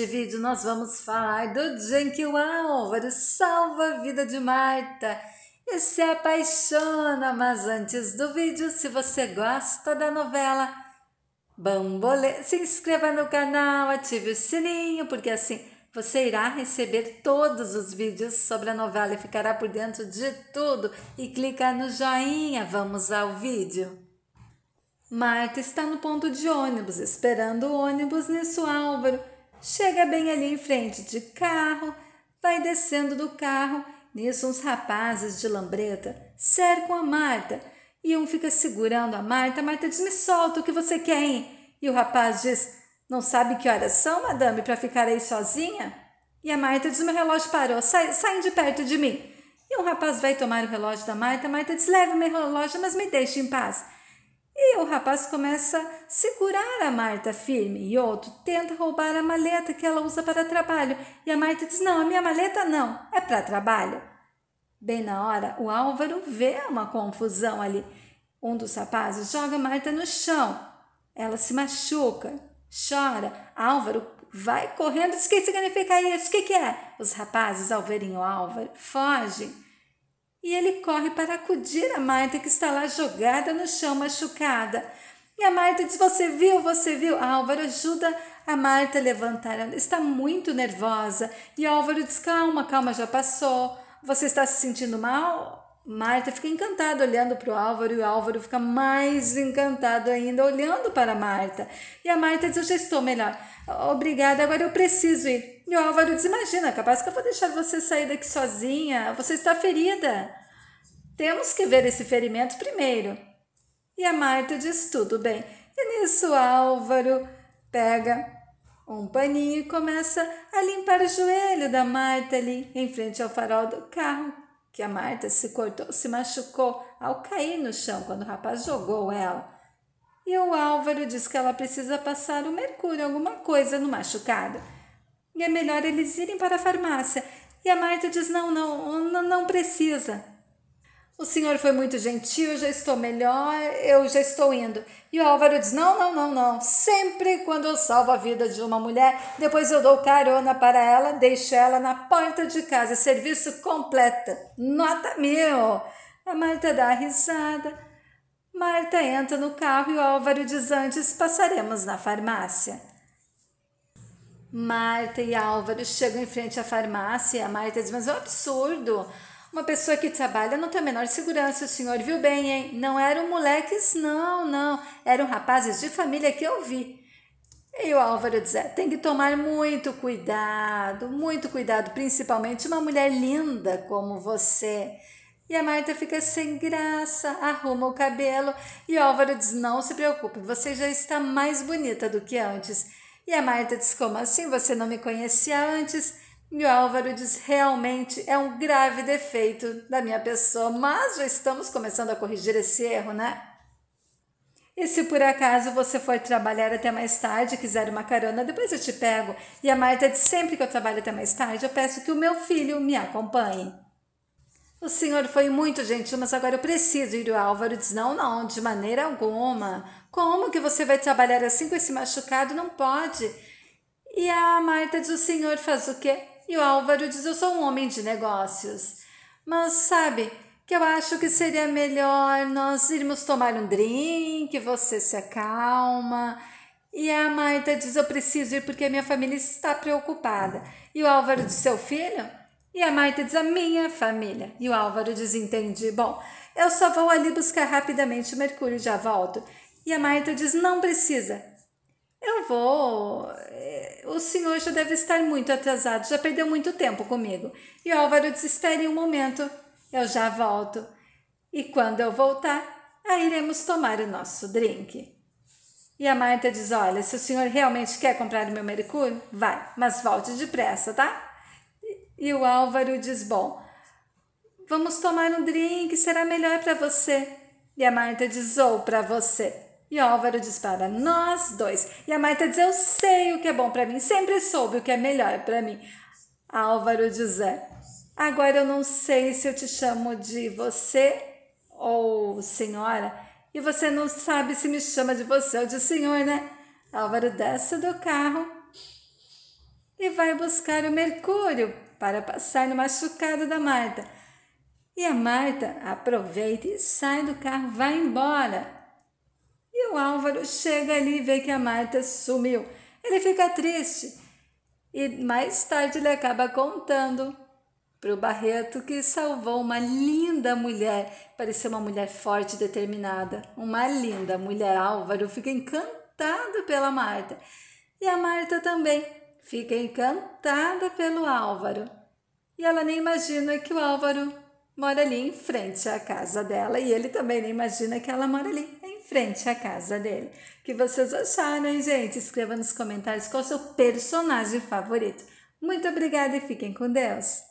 Neste vídeo nós vamos falar do Genquil Álvaro, salva a vida de Marta e se apaixona, mas antes do vídeo, se você gosta da novela Bambolê, se inscreva no canal, ative o sininho, porque assim você irá receber todos os vídeos sobre a novela e ficará por dentro de tudo e clica no joinha, vamos ao vídeo. Marta está no ponto de ônibus, esperando o ônibus nisso né, Álvaro chega bem ali em frente de carro, vai descendo do carro. Nisso, uns rapazes de lambreta cercam a Marta e um fica segurando a Marta. A Marta diz: Me solta, o que você quer, hein? E o rapaz diz: Não sabe que horas são, madame, para ficar aí sozinha? E a Marta diz: Meu relógio parou, Sai, saem de perto de mim. E um rapaz vai tomar o relógio da Marta. A Marta diz: Leve meu relógio, mas me deixe em paz. E o rapaz começa a segurar a Marta firme e outro tenta roubar a maleta que ela usa para trabalho. E a Marta diz: Não, a minha maleta não, é para trabalho. Bem na hora, o Álvaro vê uma confusão ali. Um dos rapazes joga Marta no chão. Ela se machuca, chora. Álvaro vai correndo, diz: O que significa isso? O que, que é? Os rapazes, ao verem o Álvaro, fogem e ele corre para acudir a Marta, que está lá jogada no chão, machucada. E a Marta diz: Você viu, você viu? A Álvaro ajuda a Marta a levantar. Ela está muito nervosa. E Álvaro diz: Calma, calma, já passou. Você está se sentindo mal? Marta fica encantada olhando para o Álvaro e o Álvaro fica mais encantado ainda olhando para Marta. E a Marta diz: Eu já estou melhor. Obrigada, agora eu preciso ir. E o Álvaro diz: Imagina, capaz que eu vou deixar você sair daqui sozinha. Você está ferida. Temos que ver esse ferimento primeiro. E a Marta diz: Tudo bem. E nisso, Álvaro pega um paninho e começa a limpar o joelho da Marta ali em frente ao farol do carro que a Marta se cortou, se machucou ao cair no chão quando o rapaz jogou ela. E o Álvaro diz que ela precisa passar o mercúrio, alguma coisa no machucado. E é melhor eles irem para a farmácia. E a Marta diz: não, não, não, não precisa. O senhor foi muito gentil, já estou melhor, eu já estou indo. E o Álvaro diz: Não, não, não, não. Sempre quando eu salvo a vida de uma mulher, depois eu dou carona para ela, deixo ela na porta de casa. Serviço completo. Nota mil. A Marta dá a risada. Marta entra no carro e o Álvaro diz: Antes passaremos na farmácia. Marta e Álvaro chegam em frente à farmácia. A Marta diz: Mas é um absurdo. Uma pessoa que trabalha não tem a menor segurança, o senhor viu bem, hein? Não eram moleques, não, não. Eram rapazes de família que eu vi. E o Álvaro diz: é, tem que tomar muito cuidado, muito cuidado, principalmente uma mulher linda como você. E a Marta fica sem graça, arruma o cabelo e o Álvaro diz: não se preocupe, você já está mais bonita do que antes. E a Marta diz: como assim? Você não me conhecia antes? E o Álvaro diz: realmente é um grave defeito da minha pessoa, mas já estamos começando a corrigir esse erro, né? E se por acaso você for trabalhar até mais tarde e quiser uma carona, depois eu te pego. E a Marta diz: sempre que eu trabalho até mais tarde, eu peço que o meu filho me acompanhe. O senhor foi muito gentil, mas agora eu preciso ir. O Álvaro diz: Não, não, de maneira alguma. Como que você vai trabalhar assim com esse machucado? Não pode. E a Marta diz: O senhor faz o quê? E o Álvaro diz: Eu sou um homem de negócios. Mas sabe que eu acho que seria melhor nós irmos tomar um drink, você se acalma. E a Marta diz: Eu preciso ir porque a minha família está preocupada. E o Álvaro diz: Seu filho? E a Marta diz: A minha família. E o Álvaro diz: Entendi. Bom, eu só vou ali buscar rapidamente o Mercúrio, já volto. E a Marta diz: Não precisa, eu vou. Eh, o senhor já deve estar muito atrasado, já perdeu muito tempo comigo. E Álvaro diz: espere um momento, eu já volto. E quando eu voltar, aí iremos tomar o nosso drink. E a Marta diz: Olha, se o senhor realmente quer comprar o meu mercúrio, vai, mas volte depressa, tá? E o Álvaro diz: Bom, vamos tomar um drink, será melhor para você. E a Marta diz: Ou oh, para você. E Álvaro dispara, nós dois. E a Maita diz, eu sei o que é bom para mim, sempre soube o que é melhor para mim. Álvaro diz, é, agora eu não sei se eu te chamo de você ou senhora, e você não sabe se me chama de você ou de senhor, né? Álvaro desce do carro e vai buscar o mercúrio para passar no machucado da Marta. E a Marta aproveita e sai do carro, vai embora o Álvaro chega ali e vê que a Marta sumiu. Ele fica triste e mais tarde ele acaba contando para o Barreto que salvou uma linda mulher. Parecia uma mulher forte e determinada. Uma linda mulher. Álvaro fica encantado pela Marta. E a Marta também fica encantada pelo Álvaro. E ela nem imagina que o Álvaro mora ali em frente à casa dela e ele também nem imagina que ela mora ali em frente à casa dele. O que vocês acharam, hein, gente? Escreva nos comentários qual é o seu personagem favorito. Muito obrigada e fiquem com Deus!